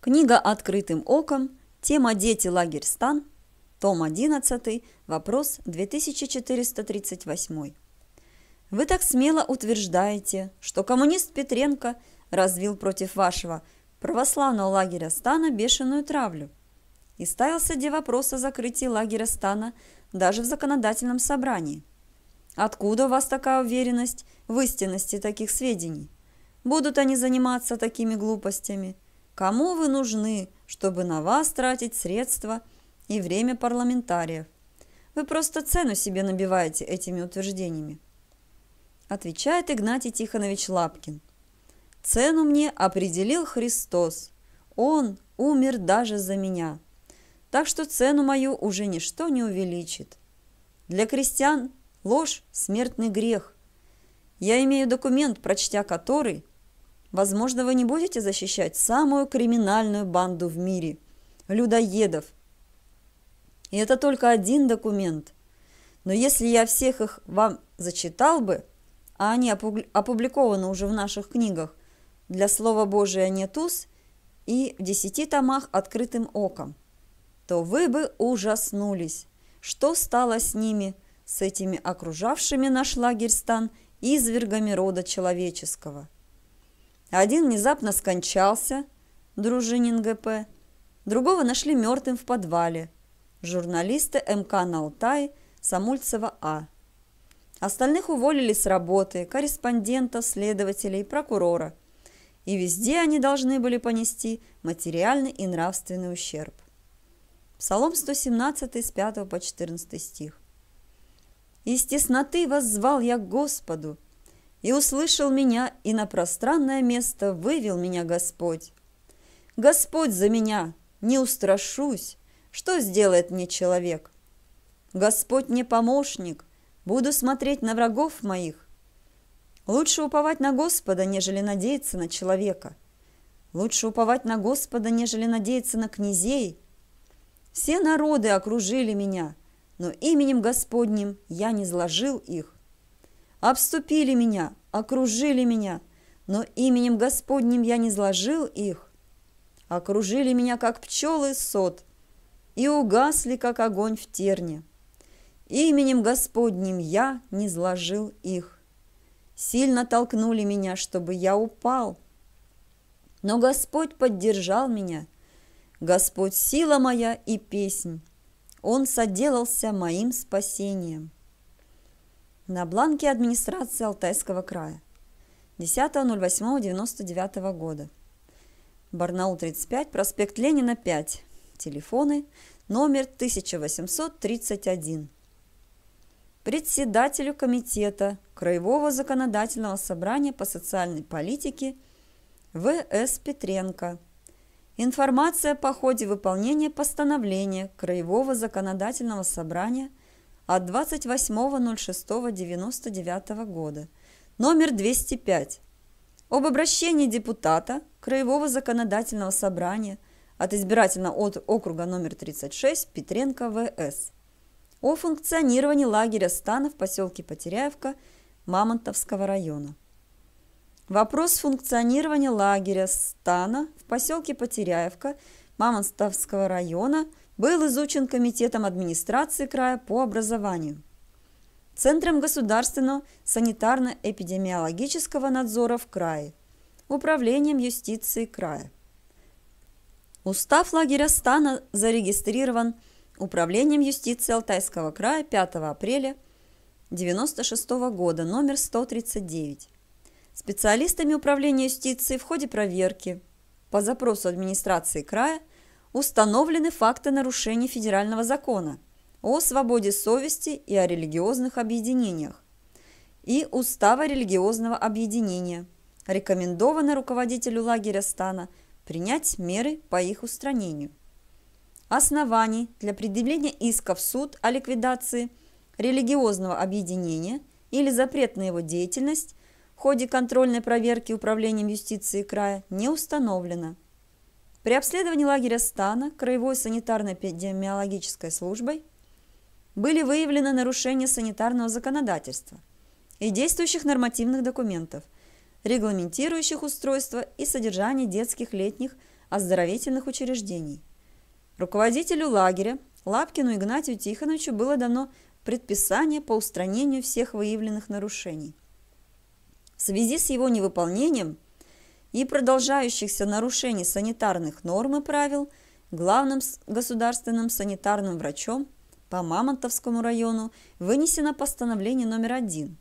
Книга «Открытым оком», тема «Дети. Лагерь. Стан», том 11, вопрос 2438. Вы так смело утверждаете, что коммунист Петренко развил против вашего православного лагеря Стана бешеную травлю. И ставился де вопрос о закрытии лагеря Стана даже в законодательном собрании. Откуда у вас такая уверенность в истинности таких сведений? Будут они заниматься такими глупостями – Кому вы нужны, чтобы на вас тратить средства и время парламентариев? Вы просто цену себе набиваете этими утверждениями. Отвечает Игнатий Тихонович Лапкин. Цену мне определил Христос. Он умер даже за меня. Так что цену мою уже ничто не увеличит. Для крестьян ложь – смертный грех. Я имею документ, прочтя который, Возможно, вы не будете защищать самую криминальную банду в мире – людоедов. И это только один документ. Но если я всех их вам зачитал бы, а они опубликованы уже в наших книгах «Для слова Божия нет уз» и в десяти томах «Открытым оком», то вы бы ужаснулись, что стало с ними, с этими окружавшими наш лагерь стан извергами рода человеческого – один внезапно скончался, дружинин ГП, другого нашли мертвым в подвале, Журналисты МК «Налтай» Самульцева А. Остальных уволили с работы, корреспондентов, следователей, прокурора. И везде они должны были понести материальный и нравственный ущерб. Псалом 117 с 5 по 14 стих. «Из тесноты воззвал я к Господу, и услышал меня, и на пространное место вывел меня Господь. Господь за меня, не устрашусь, что сделает мне человек? Господь не помощник, буду смотреть на врагов моих. Лучше уповать на Господа, нежели надеяться на человека. Лучше уповать на Господа, нежели надеяться на князей. Все народы окружили меня, но именем Господним я не зложил их. Обступили меня, окружили меня, но именем Господним я не сложил их. Окружили меня, как пчелы сот, и угасли, как огонь в терне. Именем Господним я не сложил их. Сильно толкнули меня, чтобы я упал. Но Господь поддержал меня. Господь сила моя и песнь. Он соделался моим спасением на бланке администрации Алтайского края 10.08.99 года. Барнаул 35, проспект Ленина 5. Телефоны номер 1831. Председателю комитета Краевого законодательного собрания по социальной политике В.С. Петренко. Информация по ходе выполнения постановления Краевого законодательного собрания – от 28.06.99 года, номер 205, об обращении депутата Краевого законодательного собрания от избирательного от округа номер 36 Петренко ВС о функционировании лагеря стана в поселке Потеряевка Мамонтовского района. Вопрос функционирования лагеря стана в поселке Потеряевка Мамонтовского района – был изучен Комитетом администрации края по образованию. Центром государственного санитарно-эпидемиологического надзора в крае, Управлением юстиции края. Устав лагеря Стана зарегистрирован Управлением юстиции Алтайского края 5 апреля 1996 года, номер 139. Специалистами Управления юстиции в ходе проверки по запросу администрации края – установлены факты нарушения федерального закона о свободе совести и о религиозных объединениях и Устава религиозного объединения. Рекомендовано руководителю лагеря Стана принять меры по их устранению. Оснований для предъявления иска в суд о ликвидации религиозного объединения или запрет на его деятельность в ходе контрольной проверки Управлением юстиции края не установлено. При обследовании лагеря Стана краевой санитарно-эпидемиологической службой были выявлены нарушения санитарного законодательства и действующих нормативных документов, регламентирующих устройство и содержание детских летних оздоровительных учреждений. Руководителю лагеря Лапкину Игнатию Тихоновичу было дано предписание по устранению всех выявленных нарушений. В связи с его невыполнением – и продолжающихся нарушений санитарных норм и правил главным государственным санитарным врачом по Мамонтовскому району вынесено постановление номер 1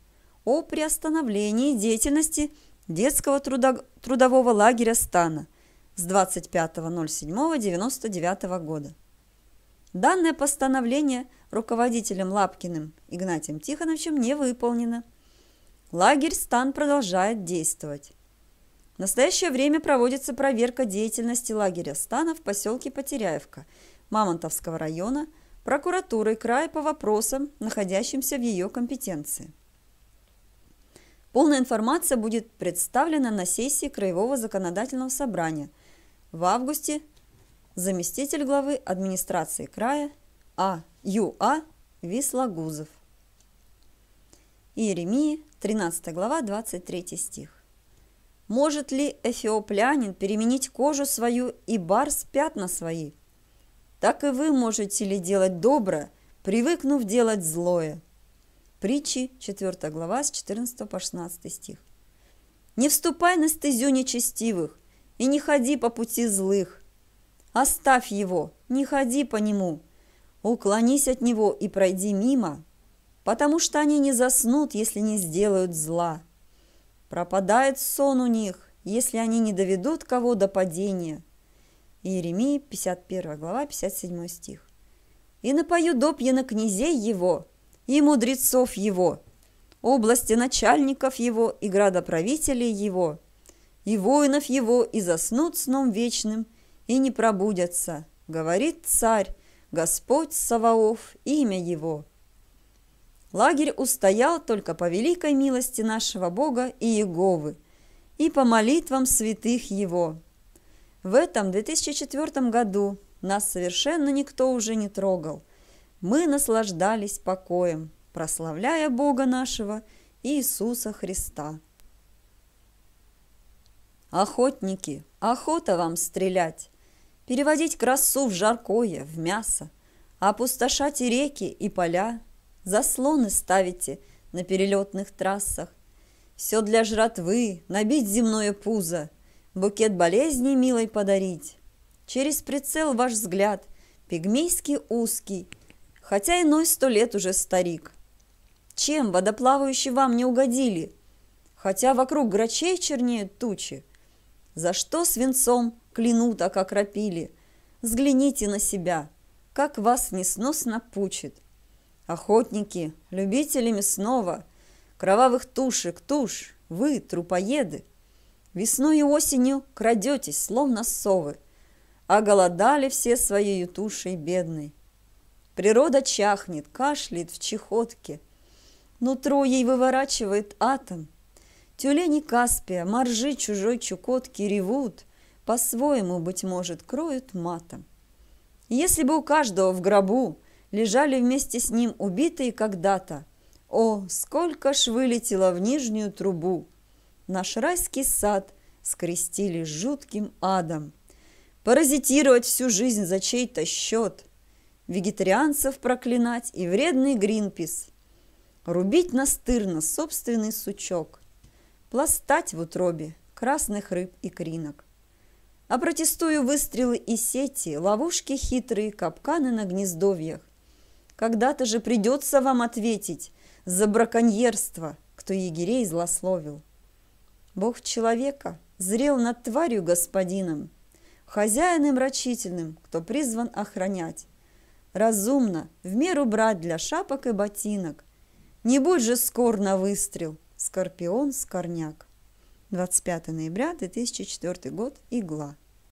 о приостановлении деятельности детского трудо трудового лагеря Стана с 25.07.99 года. Данное постановление руководителем Лапкиным Игнатием Тихоновичем не выполнено. Лагерь Стан продолжает действовать. В настоящее время проводится проверка деятельности лагеря стана в поселке Потеряевка Мамонтовского района прокуратурой края по вопросам, находящимся в ее компетенции. Полная информация будет представлена на сессии Краевого законодательного собрания в августе заместитель главы администрации края А.Ю.А. А Вислагузов. Иеремии, 13 глава, 23 стих. Может ли эфиоплянин переменить кожу свою и барс пятна свои? Так и вы можете ли делать доброе, привыкнув делать злое? Притчи, 4 глава, с 14 по 16 стих. Не вступай на стезю нечестивых и не ходи по пути злых. Оставь его, не ходи по нему. Уклонись от него и пройди мимо, потому что они не заснут, если не сделают зла. Пропадает сон у них, если они не доведут кого до падения. Иеремия, 51 глава, 57 стих. «И напою допьяно князей его, и мудрецов его, области начальников его и градоправителей его, и воинов его, и заснут сном вечным, и не пробудятся, говорит царь, Господь Саваоф, имя его» лагерь устоял только по великой милости нашего Бога и Иеговы и по молитвам святых его. В этом 2004 году нас совершенно никто уже не трогал. Мы наслаждались покоем, прославляя Бога нашего Иисуса Христа. Охотники, охота вам стрелять, переводить красу в жаркое, в мясо, опустошать и реки, и поля, заслоны ставите на перелетных трассах. Все для жратвы, набить земное пузо, букет болезней милой подарить. Через прицел ваш взгляд, пигмейский узкий, хотя иной сто лет уже старик. Чем водоплавающие вам не угодили, хотя вокруг грачей чернеют тучи? За что свинцом клянут, а как рапили? Взгляните на себя, как вас несносно пучит. Охотники, любители мясного, кровавых тушек, туш, вы, трупоеды, весной и осенью крадетесь, словно совы, а голодали все своей тушей бедной. Природа чахнет, кашляет в чехотке, нутро ей выворачивает атом. Тюлени Каспия, моржи чужой Чукотки ревут, по-своему, быть может, кроют матом. Если бы у каждого в гробу лежали вместе с ним убитые когда-то. О, сколько ж вылетело в нижнюю трубу! Наш райский сад скрестили с жутким адом. Паразитировать всю жизнь за чей-то счет. Вегетарианцев проклинать и вредный гринпис. Рубить настырно собственный сучок. Пластать в утробе красных рыб и кринок. А протестую выстрелы и сети, ловушки хитрые, капканы на гнездовьях. Когда-то же придется вам ответить за браконьерство, кто егерей злословил. Бог человека зрел над тварью господином, хозяином и кто призван охранять. Разумно, в меру брать для шапок и ботинок. Не будь же скор на выстрел, Скорпион Скорняк. 25 ноября 2004 год. Игла.